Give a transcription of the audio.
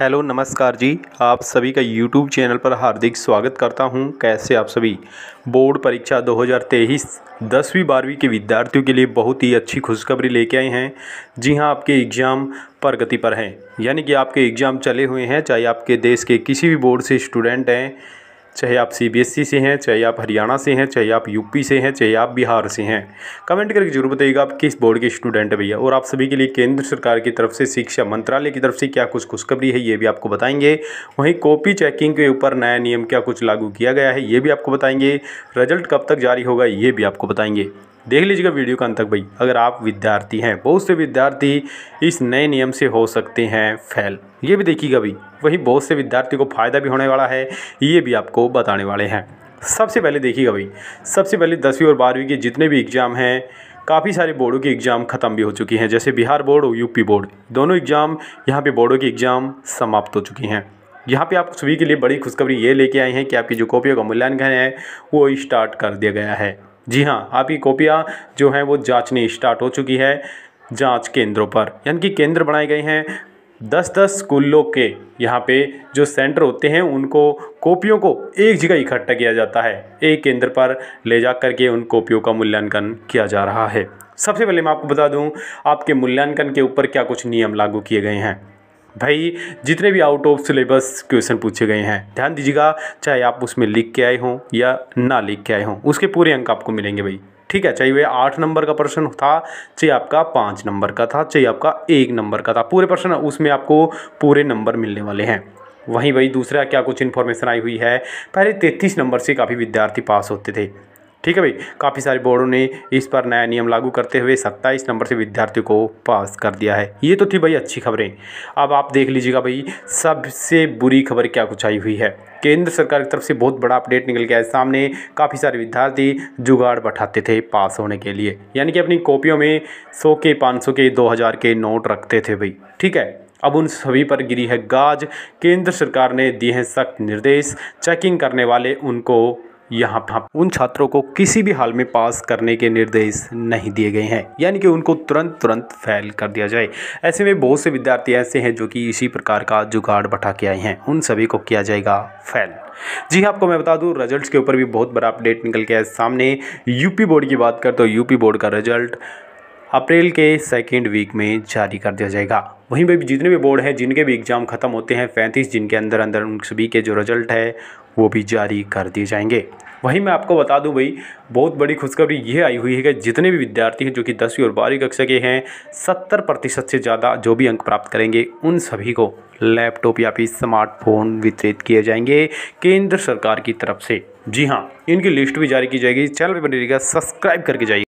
hello नमस्कार जी आप सभी का यूट्यूब चैनल पर हार्दिक स्वागत करता हूं कैसे आप सभी बोर्ड परीक्षा 2023 दसवीं बारहवीं के विद्यार्थियों के लिए बहुत ही अच्छी खुशखबरी लेके आए हैं जी हां आपके एग्ज़ाम प्रगति पर हैं यानी कि आपके एग्ज़ाम चले हुए हैं चाहे आपके देश के किसी भी बोर्ड से स्टूडेंट हैं चाहे आप सीबीएसई e से हैं चाहे आप हरियाणा से हैं चाहे आप यूपी से हैं चाहे आप बिहार से हैं कमेंट करके जरूर बताइएगा आप किस बोर्ड के स्टूडेंट हैं भैया और आप सभी के लिए केंद्र सरकार की तरफ से शिक्षा मंत्रालय की तरफ से क्या कुछ खुशखबरी है ये भी आपको बताएंगे वहीं कॉपी चेकिंग के ऊपर नया नियम क्या कुछ लागू किया गया है ये भी आपको बताएंगे रिजल्ट कब तक जारी होगा ये भी आपको बताएंगे देख लीजिएगा वीडियो का अंत तक भाई अगर आप विद्यार्थी हैं बहुत से विद्यार्थी इस नए नियम से हो सकते हैं फेल ये भी देखिएगा भाई वही बहुत से विद्यार्थी को फ़ायदा भी होने वाला है ये भी आपको बताने वाले हैं सबसे पहले देखिएगा भाई सबसे पहले दसवीं और बारहवीं के जितने भी एग्ज़ाम हैं काफ़ी सारे बोर्डों के एग्ज़ाम ख़त्म भी हो चुकी हैं जैसे बिहार बोर्ड और यूपी बोर्ड दोनों एग्ज़ाम यहाँ पे बोर्डों के एग्ज़ाम समाप्त हो चुकी हैं यहाँ पे आप सभी के लिए बड़ी खुशखबरी ये लेके आए हैं कि आपकी जो कॉपियों का मूल्यांकन है वो स्टार्ट कर दिया गया है जी हाँ आपकी कॉपियाँ जो हैं वो जाँचनी स्टार्ट हो चुकी है जाँच केंद्रों पर यानी कि केंद्र बनाए गए हैं दस दस स्कूलों के यहाँ पे जो सेंटर होते हैं उनको कॉपियों को एक जगह इकट्ठा किया जाता है एक केंद्र पर ले जा करके उन कॉपियों का मूल्यांकन किया जा रहा है सबसे पहले मैं आपको बता दूं आपके मूल्यांकन के ऊपर क्या कुछ नियम लागू किए गए हैं भाई जितने भी आउट ऑफ सिलेबस क्वेश्चन पूछे गए हैं ध्यान दीजिएगा चाहे आप उसमें लिख के आए हों या ना लिख के आए हों उसके पूरे अंक आपको मिलेंगे भाई ठीक है चाहे वह आठ नंबर का प्रश्न था चाहे आपका पाँच नंबर का था चाहे आपका एक नंबर का था पूरे प्रश्न उसमें आपको पूरे नंबर मिलने वाले हैं वहीं वही दूसरा क्या कुछ इन्फॉर्मेशन आई हुई है पहले तैंतीस नंबर से काफ़ी विद्यार्थी पास होते थे ठीक है भाई काफ़ी सारे बोर्डों ने इस पर नया नियम लागू करते हुए सत्ताईस नंबर से विद्यार्थियों को पास कर दिया है ये तो थी भाई अच्छी खबरें अब आप देख लीजिएगा भाई सबसे बुरी खबर क्या कुछ आई हुई है केंद्र सरकार की तरफ से बहुत बड़ा अपडेट निकल गया है सामने काफ़ी सारे विद्यार्थी जुगाड़ बैठाते थे पास होने के लिए यानी कि अपनी कॉपियों में सौ के पाँच सौ के दो हज़ार के नोट रखते थे भाई ठीक है अब उन सभी पर गिरी है गाज केंद्र सरकार ने दिए हैं सख्त निर्देश चेकिंग करने वाले उनको यहाँ था उन छात्रों को किसी भी हाल में पास करने के निर्देश नहीं दिए गए हैं यानी कि उनको तुरंत तुरंत फेल कर दिया जाए ऐसे में बहुत से विद्यार्थी ऐसे हैं जो कि इसी प्रकार का जुगाड़ बैठा के आए हैं उन सभी को किया जाएगा फेल जी हाँ, आपको मैं बता दूं रिजल्ट्स के ऊपर भी बहुत बड़ा अपडेट निकल के आया सामने यूपी बोर्ड की बात कर तो यूपी बोर्ड का रिजल्ट अप्रैल के सेकेंड वीक में जारी कर दिया जाएगा वहीं पर जितने भी बोर्ड हैं जिनके भी एग्ज़ाम ख़त्म होते हैं पैंतीस जिनके अंदर अंदर उन सभी के जो रिजल्ट है वो भी जारी कर दिए जाएंगे वहीं मैं आपको बता दूं भाई बहुत बड़ी खुशखबरी ये आई हुई है कि जितने भी विद्यार्थी हैं जो कि दसवीं और बारहवीं कक्षा के हैं सत्तर प्रतिशत से ज़्यादा जो भी अंक प्राप्त करेंगे उन सभी को लैपटॉप या फिर स्मार्टफोन वितरित किए जाएंगे केंद्र सरकार की तरफ से जी हाँ इनकी लिस्ट भी जारी की जाएगी चैनल पर बनेगा सब्सक्राइब करके जाइए